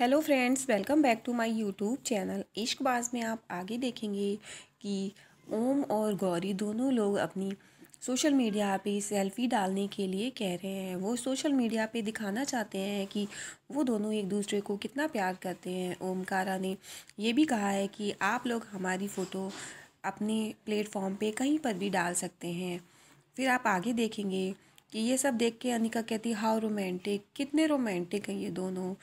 hello friends welcome back to my YouTube channel Ishqbaaz में आप आगे देखेंगे कि ओम और गौरी दोनों लोग अपनी सोशल मीडिया पे सेल्फी डालने के लिए कह रहे हैं वो सोशल मीडिया पे दिखाना चाहते हैं कि वो दोनों एक दूसरे को कितना प्यार करते हैं ओमकारा ने ये भी कहा है कि आप लोग हमारी फ़ोटो अपने प्लेटफॉर्म पर कहीं पर भी डाल सकते हैं फिर आप आगे देखेंगे कि ये सब देख के अनिका कहती हाउ रोमांटिक कितने रोमांटिक हैं ये दोनों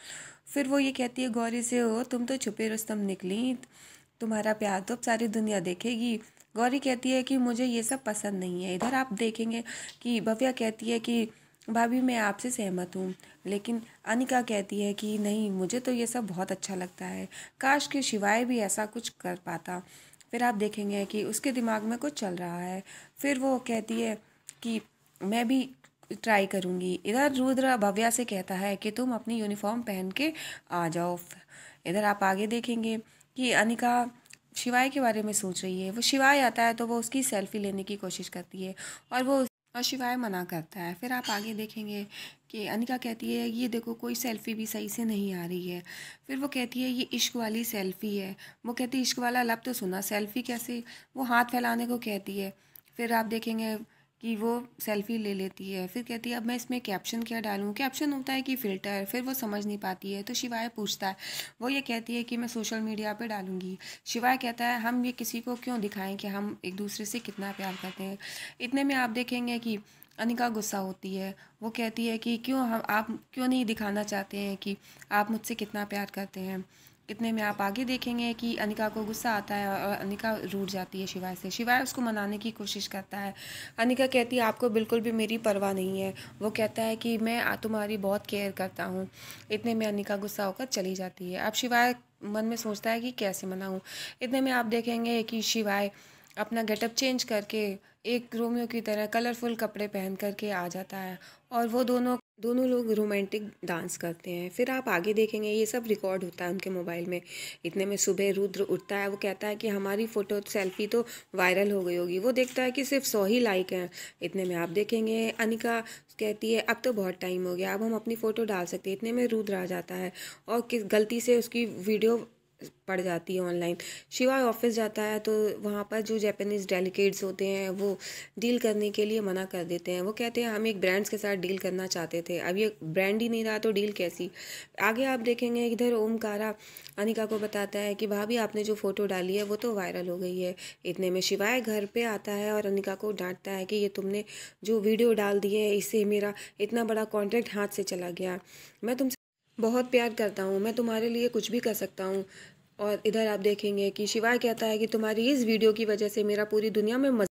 फिर वो ये कहती है गौरी से हो तुम तो छुपे रुस्तम निकली तुम्हारा प्यार तो अब सारी दुनिया देखेगी गौरी कहती है कि मुझे ये सब पसंद नहीं है इधर आप देखेंगे कि भव्या कहती है कि भाभी मैं आपसे सहमत हूँ लेकिन अनिका कहती है कि नहीं मुझे तो ये सब बहुत अच्छा लगता है काश के शिवाय भी ऐसा कुछ कर पाता फिर आप देखेंगे कि उसके दिमाग में कुछ चल रहा है फिर वो कहती है कि मैं भी ट्राई करूँगी इधर रुद्र भव्या से कहता है कि तुम अपनी यूनिफॉर्म पहन के आ जाओ इधर आप आगे देखेंगे कि अनिका शिवाय के बारे में सोच रही है वो शिवाय आता है तो वो उसकी सेल्फी लेने की कोशिश करती है और वो और शिवाय मना करता है फिर आप आगे देखेंगे कि अनिका कहती है ये देखो कोई सेल्फी भी सही से नहीं आ रही है फिर वो कहती है ये इश्क वाली सेल्फी है वो कहती है इश्क वाला लब तो सुना सेल्फी कैसे वो हाथ फैलाने को कहती है फिर आप देखेंगे कि वो सेल्फी ले लेती है फिर कहती है अब मैं इसमें कैप्शन क्या डालूँ कैप्शन होता है कि फ़िल्टर फिर वो समझ नहीं पाती है तो शिवाय पूछता है वो ये कहती है कि मैं सोशल मीडिया पे डालूँगी शिवाय कहता है हम ये किसी को क्यों दिखाएं कि हम एक दूसरे से कितना प्यार करते हैं इतने में आप देखेंगे कि अनिका गुस्सा होती है वो कहती है कि क्यों हम आप क्यों नहीं दिखाना चाहते हैं कि आप मुझसे कितना प्यार करते हैं इतने में आप आगे देखेंगे कि अनिका को गुस्सा आता है और अनिका रूट जाती है शिवाय से शिवाय उसको मनाने की कोशिश करता है अनिका कहती है आपको बिल्कुल भी मेरी परवाह नहीं है वो कहता है कि मैं तुम्हारी बहुत केयर करता हूँ इतने में अनिका गुस्सा होकर चली जाती है अब शिवाय मन में सोचता है कि कैसे मनाऊँ इतने में आप देखेंगे कि शिवाय अपना गेटअप चेंज करके एक रोमियो की तरह कलरफुल कपड़े पहन करके आ जाता है और वो दोनों दोनों लोग रोमांटिक डांस करते हैं फिर आप आगे देखेंगे ये सब रिकॉर्ड होता है उनके मोबाइल में इतने में सुबह रुद्र उठता है वो कहता है कि हमारी फ़ोटो सेल्फी तो वायरल हो गई होगी वो देखता है कि सिर्फ सौ ही लाइक हैं इतने में आप देखेंगे अनिका कहती है अब तो बहुत टाइम हो गया अब हम अपनी फ़ोटो डाल सकते हैं इतने में रुद्र आ जाता है और किस गलती से उसकी वीडियो पड़ जाती है ऑनलाइन शिवाय ऑफिस जाता है तो वहाँ पर जो जैपनीज़ डेलीकेट्स होते हैं वो डील करने के लिए मना कर देते हैं वो कहते हैं हम एक ब्रांड्स के साथ डील करना चाहते थे अब ये ब्रांड ही नहीं रहा तो डील कैसी आगे आप देखेंगे इधर ओमकारा अनिका को बताता है कि भाभी आपने जो फ़ोटो डाली है वो तो वायरल हो गई है इतने में शिवाय घर पर आता है और अनिका को डांटता है कि ये तुमने जो वीडियो डाल दी है इससे मेरा इतना बड़ा कॉन्ट्रैक्ट हाथ से चला गया मैं तुमसे बहुत प्यार करता हूँ मैं तुम्हारे लिए कुछ भी कर सकता हूँ और इधर आप देखेंगे कि शिवाय कहता है कि तुम्हारी इस वीडियो की वजह से मेरा पूरी दुनिया में मज़ा